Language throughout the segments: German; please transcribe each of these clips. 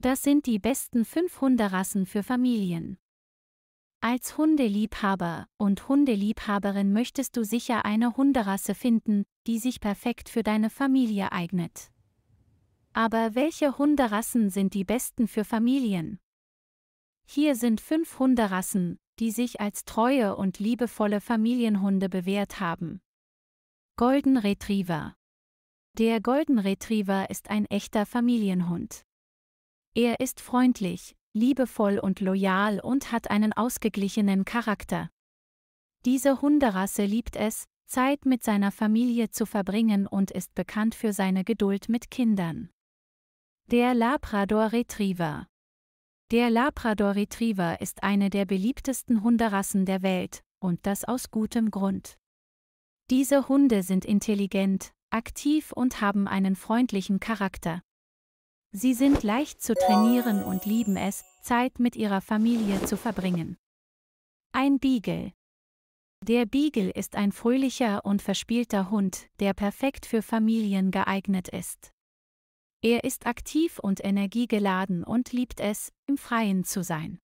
Das sind die besten fünf Hunderassen für Familien. Als Hundeliebhaber und Hundeliebhaberin möchtest du sicher eine Hunderasse finden, die sich perfekt für deine Familie eignet. Aber welche Hunderassen sind die besten für Familien? Hier sind fünf Hunderassen, die sich als treue und liebevolle Familienhunde bewährt haben. Golden Retriever Der Golden Retriever ist ein echter Familienhund. Er ist freundlich, liebevoll und loyal und hat einen ausgeglichenen Charakter. Diese Hunderasse liebt es, Zeit mit seiner Familie zu verbringen und ist bekannt für seine Geduld mit Kindern. Der Labrador Retriever Der Labrador Retriever ist eine der beliebtesten Hunderassen der Welt, und das aus gutem Grund. Diese Hunde sind intelligent, aktiv und haben einen freundlichen Charakter. Sie sind leicht zu trainieren und lieben es, Zeit mit ihrer Familie zu verbringen. Ein Beagle. Der Beagle ist ein fröhlicher und verspielter Hund, der perfekt für Familien geeignet ist. Er ist aktiv und energiegeladen und liebt es, im Freien zu sein.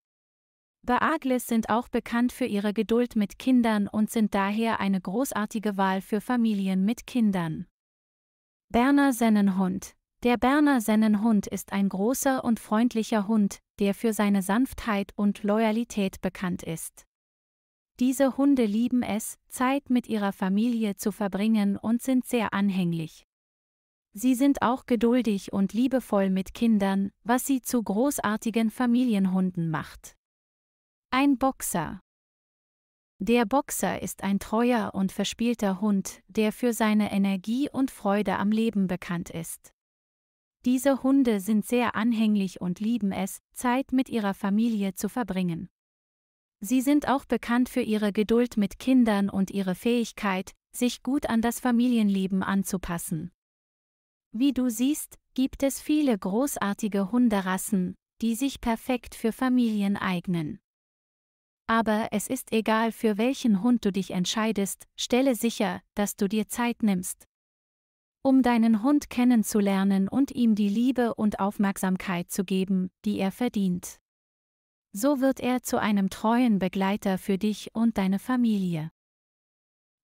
Beagles sind auch bekannt für ihre Geduld mit Kindern und sind daher eine großartige Wahl für Familien mit Kindern. Berner Sennenhund der Berner Sennenhund ist ein großer und freundlicher Hund, der für seine Sanftheit und Loyalität bekannt ist. Diese Hunde lieben es, Zeit mit ihrer Familie zu verbringen und sind sehr anhänglich. Sie sind auch geduldig und liebevoll mit Kindern, was sie zu großartigen Familienhunden macht. Ein Boxer. Der Boxer ist ein treuer und verspielter Hund, der für seine Energie und Freude am Leben bekannt ist. Diese Hunde sind sehr anhänglich und lieben es, Zeit mit ihrer Familie zu verbringen. Sie sind auch bekannt für ihre Geduld mit Kindern und ihre Fähigkeit, sich gut an das Familienleben anzupassen. Wie du siehst, gibt es viele großartige Hunderassen, die sich perfekt für Familien eignen. Aber es ist egal, für welchen Hund du dich entscheidest, stelle sicher, dass du dir Zeit nimmst, um deinen Hund kennenzulernen und ihm die Liebe und Aufmerksamkeit zu geben, die er verdient. So wird er zu einem treuen Begleiter für dich und deine Familie.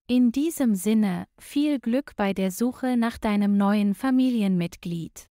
In diesem Sinne, viel Glück bei der Suche nach deinem neuen Familienmitglied.